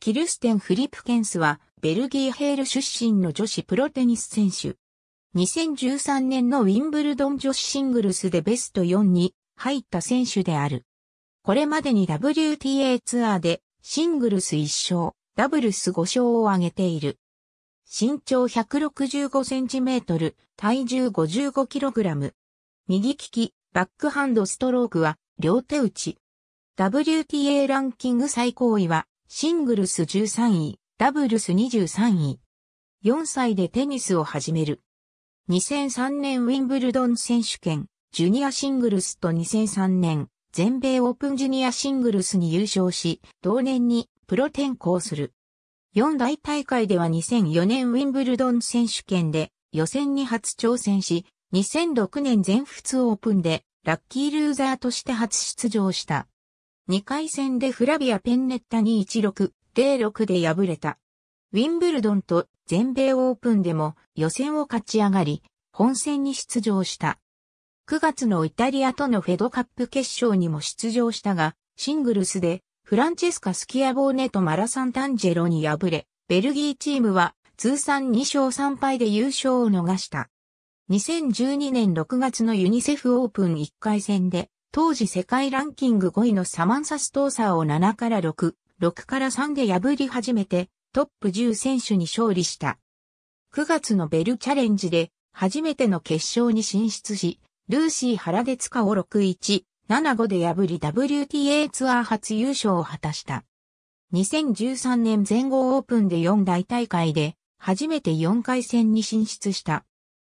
キルステン・フリップケンスは、ベルギーヘール出身の女子プロテニス選手。2013年のウィンブルドン女子シングルスでベスト4に入った選手である。これまでに WTA ツアーでシングルス1勝、ダブルス5勝を挙げている。身長1 6 5トル、体重5 5ラム。右利き、バックハンドストロークは両手打ち。WTA ランキング最高位はシングルス13位、ダブルス23位。4歳でテニスを始める。2003年ウィンブルドン選手権、ジュニアシングルスと2003年、全米オープンジュニアシングルスに優勝し、同年にプロ転向する。4大大会では2004年ウィンブルドン選手権で予選に初挑戦し、2006年全仏オープンでラッキールーザーとして初出場した。2回戦でフラビア・ペンネッタに16-06で敗れた。ウィンブルドンと全米オープンでも予選を勝ち上がり、本戦に出場した。9月のイタリアとのフェドカップ決勝にも出場したが、シングルスでフランチェスカ・スキアボーネとマラサンタンジェロに敗れ、ベルギーチームは通算2勝3敗で優勝を逃した。2012年6月のユニセフオープン1回戦で当時世界ランキング5位のサマンサ・ストーサーを7から6、6から3で破り始めてトップ10選手に勝利した。9月のベルチャレンジで初めての決勝に進出し、ルーシーハラデツカを6-1、7-5で破り WTA ツアー初優勝を果たした。2013年全豪オープンで4大大会で初めて4回戦に進出した。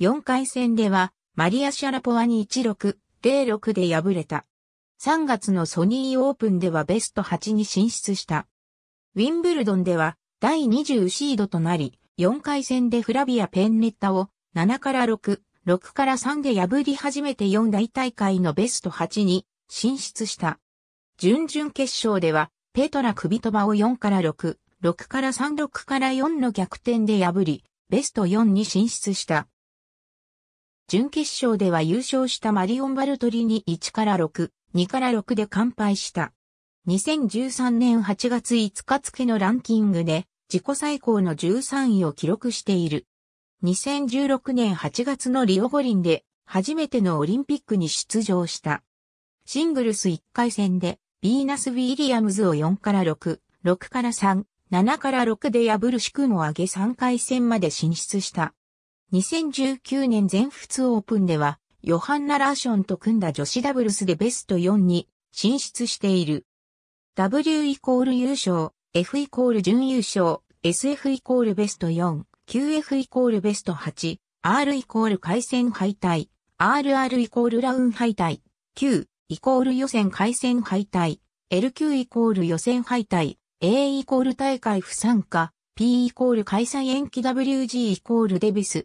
4回戦ではマリア・シャラポワに1-6、0-6で敗れた。3月のソニーオープンではベスト8に進出した。ウィンブルドンでは第20シードとなり、4回戦でフラビア・ペンネッタを7から6、6から3で破り始めて4大大会のベスト8に進出した。準々決勝では、ペトラ・クビトバを4から6、6から3、6から4の逆転で破り、ベスト4に進出した。準決勝では優勝したマリオン・バルトリに1から6、2から6で完敗した。2013年8月5日付のランキングで自己最高の13位を記録している。2016年8月のリオ五輪で初めてのオリンピックに出場した。シングルス1回戦でビーナス・ウィリアムズを4から6、6から3、7から6で破るしくも上げ3回戦まで進出した。2019年全仏オープンでは、ヨハンナ・ラーションと組んだ女子ダブルスでベスト4に進出している。W イコール優勝、F イコール準優勝、SF イコールベスト4、QF イコールベスト8、R イコール回戦敗退、RR イコールラウン敗退、Q イコール予選回戦敗退、LQ イコール予選敗退、A イコール大会不参加、P イコール開催延期 WG イコールデビス。